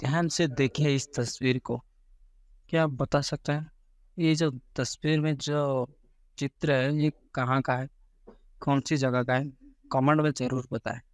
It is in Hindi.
ध्यान से देखिए इस तस्वीर को क्या आप बता सकते हैं ये जो तस्वीर में जो चित्र है ये कहाँ का है कौन सी जगह का है कमेंट में ज़रूर बताएं